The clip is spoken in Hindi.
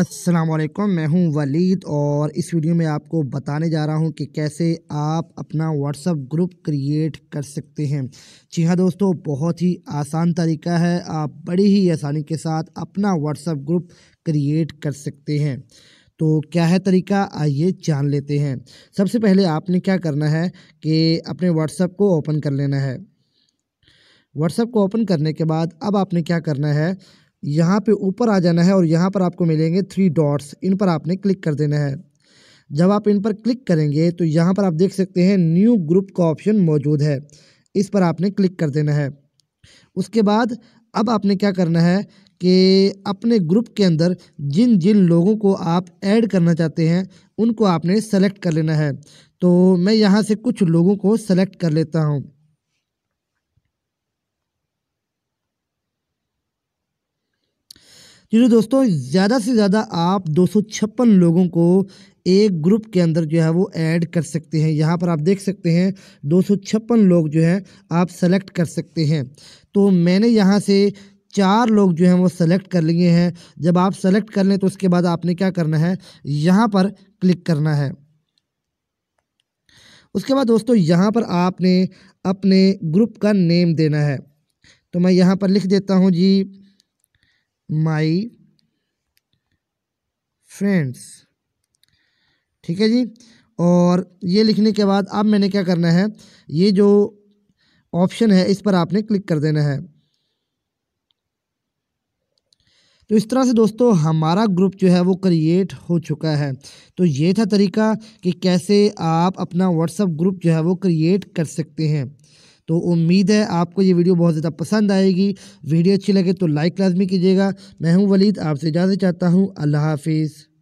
असलम मैं हूं वलीद और इस वीडियो में आपको बताने जा रहा हूं कि कैसे आप अपना व्हाट्सअप ग्रुप क्रिएट कर सकते हैं जी हाँ दोस्तों बहुत ही आसान तरीका है आप बड़ी ही आसानी के साथ अपना व्हाट्सअप ग्रुप क्रिएट कर सकते हैं तो क्या है तरीका आइए जान लेते हैं सबसे पहले आपने क्या करना है कि अपने व्हाट्सअप को ओपन कर लेना है व्हाट्सअप को ओपन करने के बाद अब आपने क्या करना है यहाँ पे ऊपर आ जाना है और यहाँ पर आपको मिलेंगे थ्री डॉट्स इन पर आपने क्लिक कर देना है जब आप इन पर क्लिक करेंगे तो यहाँ पर आप देख सकते हैं न्यू ग्रुप का ऑप्शन मौजूद है इस पर आपने क्लिक कर देना है उसके बाद अब आपने क्या करना है कि अपने ग्रुप के अंदर जिन जिन लोगों को आप ऐड करना चाहते हैं उनको आपने सेलेक्ट कर लेना है तो मैं यहाँ से कुछ लोगों को सेलेक्ट कर लेता हूँ चलिए दोस्तों ज़्यादा से ज़्यादा आप दो लोगों को एक ग्रुप के अंदर जो है वो ऐड कर सकते हैं यहाँ पर आप देख सकते हैं दो लोग जो हैं आप सेलेक्ट कर सकते हैं तो मैंने यहाँ से चार लोग जो हैं वो सेलेक्ट कर लिए हैं जब आप सेलेक्ट कर लें तो उसके बाद आपने क्या करना है यहाँ पर क्लिक करना है उसके बाद दोस्तों यहाँ पर आपने अपने ग्रुप का नेम देना है तो मैं यहाँ पर लिख देता हूँ जी माई फ्रेंड्स ठीक है जी और ये लिखने के बाद अब मैंने क्या करना है ये जो ऑप्शन है इस पर आपने क्लिक कर देना है तो इस तरह से दोस्तों हमारा ग्रुप जो है वो क्रिएट हो चुका है तो ये था तरीका कि कैसे आप अपना व्हाट्सअप ग्रुप जो है वो क्रिएट कर सकते हैं तो उम्मीद है आपको ये वीडियो बहुत ज़्यादा पसंद आएगी वीडियो अच्छी लगे तो लाइक लाजमी कीजिएगा मैं हूँ वलीद आपसे इजाज़त चाहता हूँ अल्लाह हाफिज़